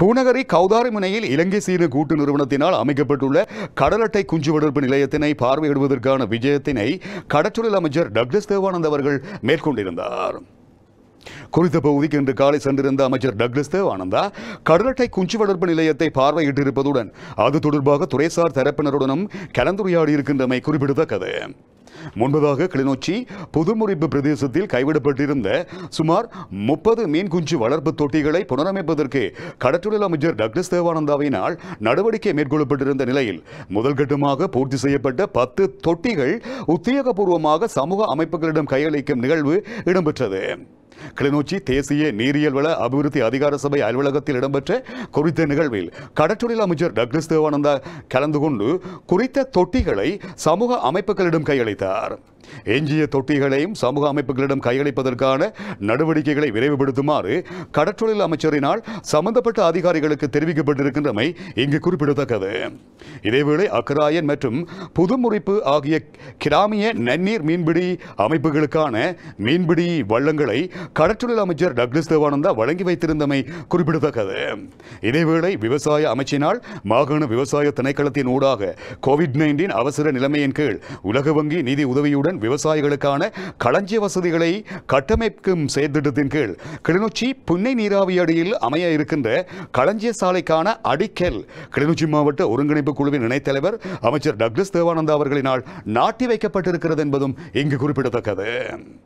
பூனகரி கௌதாரி முனையில் இலங்கை சீன கூட்டு நிறுவனத்தினால் அமைக்கப்பட்டுள்ள கடலட்டை குஞ்சு வளர்ப்பு நிலையத்தினை பார்வையிடுவதற்கான விஜயத்தினை கடற்றொழில் அமைச்சர் டக்ளஸ் தேவானந்த் அவர்கள் மேற்கொண்டிருந்தார் குறித்த பகுதிக்கு இன்று காலை சென்றிருந்த அமைச்சர் டக்ளஸ் தேவானந்தா கடலட்டை குஞ்சு வளர்ப்பு நிலையத்தை பார்வையிட்டிருப்பதுடன் அது தொடர்பாக துறைசார் தரப்பினருடனும் கலந்துரையாடி இருக்கின்றமை குறிப்பிடத்தக்கது முன்பதாக கிளிநொச்சி புதுமுறிப்பு பிரதேசத்தில் கைவிடப்பட்டிருந்த சுமார் முப்பது மீன் குஞ்சு வளர்ப்பு தொட்டிகளை புனரமைப்பதற்கு கடற்றொழில் அமைச்சர் டக்ளஸ் தேவானந்தாவினால் நடவடிக்கை மேற்கொள்ளப்பட்டிருந்த நிலையில் முதல்கட்டமாக பூர்த்தி செய்யப்பட்ட பத்து தொட்டிகள் உத்தியோகபூர்வமாக சமூக அமைப்புகளிடம் கையளிக்கும் நிகழ்வு இடம்பெற்றது கிளிநொச்சி தேசிய நீரியல் வள அபிவிருத்தி அதிகார சபை அலுவலகத்தில் இடம்பெற்ற குறித்த நிகழ்வில் கடற்றொழில் அமைச்சர் டக்ளஸ் தேவானந்தா கலந்து கொண்டு குறித்த தொட்டிகளை சமூக அமைப்புகளிடம் கையளித்தார் எஞ்சிய தொட்டிகளையும் சமூக அமைப்புகளிடம் கையளிப்பதற்கான நடவடிக்கைகளை விரைவுபடுத்துமாறு கடற்றொழில் அமைச்சரினால் சம்பந்தப்பட்ட அதிகாரிகளுக்கு தெரிவிக்கப்பட்டிருக்கின்றமை இங்கு குறிப்பிடத்தக்கது இதேவேளை அக்கராயன் மற்றும் புதுமுறிப்பு ஆகிய கிராமிய நன்னீர் மீன்பிடி அமைப்புகளுக்கான மீன்பிடி வள்ளங்களை கடற்றொழில் அமைச்சர் டக்ளஸ் தேவானந்தா வழங்கி வைத்திருந்தமை குறிப்பிடத்தக்கது இதேவேளை விவசாய அமைச்சினால் மாகாண விவசாய திணைக்களத்தின் ஊடாக கோவிட் நைன்டீன் அவசர நிலைமையின் கீழ் உலக வங்கி நிதி உதவியுடன் அத்துடன் விவசாயிகளுக்கான களஞ்சிய வசதிகளை கட்டமைக்கும் செயற்திட்டத்தின் கீழ் கிளிநொச்சி புன்னை நீராவி அடியில் அமைய இருக்கின்ற களஞ்சிய சாலைக்கான அடிக்கல் கிளிநொச்சி மாவட்ட ஒருங்கிணைப்பு குழுவின் இணைத்தலைவர் அமைச்சர் டக்ளஸ் தேவானந்தா அவர்களினால் நாட்டி வைக்கப்பட்டிருக்கிறது என்பதும் இங்கு குறிப்பிடத்தக்கது